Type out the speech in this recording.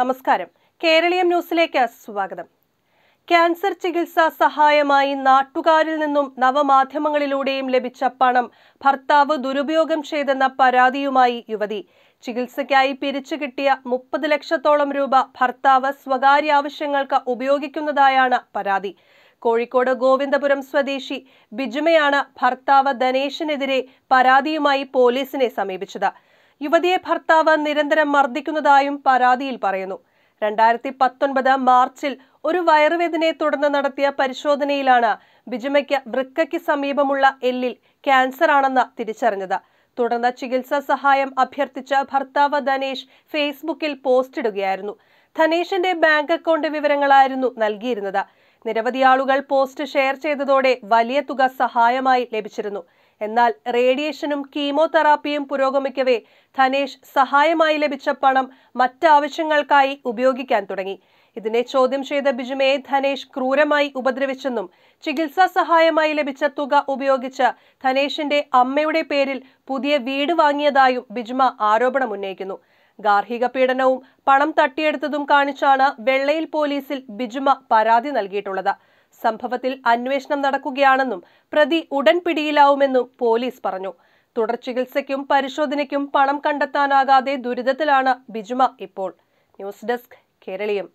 നമസ്കാരം കേരളീയം ന്യൂസിലേക്ക് സ്വാഗതം ക്യാൻസർ ചികിത്സാ സഹായമായി നാട്ടുകാരിൽ നിന്നും നവമാധ്യമങ്ങളിലൂടെയും ലഭിച്ച പണം ഭർത്താവ് ദുരുപയോഗം ചെയ്തെന്ന പരാതിയുമായി യുവതി ചികിത്സയ്ക്കായി പിരിച്ചു കിട്ടിയ മുപ്പത് ലക്ഷത്തോളം രൂപ ഭർത്താവ് സ്വകാര്യ ആവശ്യങ്ങൾക്ക് ഉപയോഗിക്കുന്നതായാണ് പരാതി കോഴിക്കോട് ഗോവിന്ദപുരം സ്വദേശി ബിജുമയാണ് ഭർത്താവ് ധനേഷിനെതിരെ പരാതിയുമായി പോലീസിനെ സമീപിച്ചത് യുവതിയെ ഭർത്താവ് നിരന്തരം മർദ്ദിക്കുന്നതായും പരാതിയിൽ പറയുന്നു രണ്ടായിരത്തി പത്തൊൻപത് മാർച്ചിൽ ഒരു വയറുവേദനയെ തുടർന്ന് നടത്തിയ പരിശോധനയിലാണ് ബിജുമയ്ക്ക് വൃക്കയ്ക്ക് സമീപമുള്ള എല്ലിൽ ക്യാൻസർ ആണെന്ന് തിരിച്ചറിഞ്ഞത് തുടർന്ന് ചികിത്സാ സഹായം അഭ്യർത്ഥിച്ച ഭർത്താവ് ധനേഷ് ഫേസ്ബുക്കിൽ പോസ്റ്റ് ഇടുകയായിരുന്നു ധനേഷിന്റെ ബാങ്ക് അക്കൗണ്ട് വിവരങ്ങളായിരുന്നു നൽകിയിരുന്നത് നിരവധി ആളുകൾ പോസ്റ്റ് ഷെയർ ചെയ്തതോടെ വലിയ തുക സഹായമായി ലഭിച്ചിരുന്നു എന്നാൽ റേഡിയേഷനും കീമോതെറാപ്പിയും പുരോഗമിക്കവേ ധനേഷ് സഹായമായി ലഭിച്ച പണം മറ്റാവശ്യങ്ങൾക്കായി ഉപയോഗിക്കാൻ തുടങ്ങി ഇതിനെ ചോദ്യം ചെയ്ത ബിജുമയെ ധനേഷ് ക്രൂരമായി ഉപദ്രവിച്ചെന്നും ചികിത്സാ സഹായമായി ലഭിച്ച തുക ഉപയോഗിച്ച് ധനേഷിന്റെ അമ്മയുടെ പേരിൽ പുതിയ വീട് വാങ്ങിയതായും ബിജുമ ആരോപണം ഉന്നയിക്കുന്നു ഗാർഹിക പീഡനവും പണം തട്ടിയെടുത്തതും കാണിച്ചാണ് വെള്ളയിൽ പോലീസിൽ ബിജുമ പരാതി നൽകിയിട്ടുള്ളത് സംഭവത്തിൽ അന്വേഷണം നടക്കുകയാണെന്നും പ്രതി ഉടൻ പിടിയിലാവുമെന്നും പോലീസ് പറഞ്ഞു തുടർ ചികിത്സയ്ക്കും പരിശോധനയ്ക്കും പണം കണ്ടെത്താനാകാതെ ദുരിതത്തിലാണ് ബിജുമ ഇപ്പോൾ ന്യൂസ് ഡെസ്ക് കേരളീയം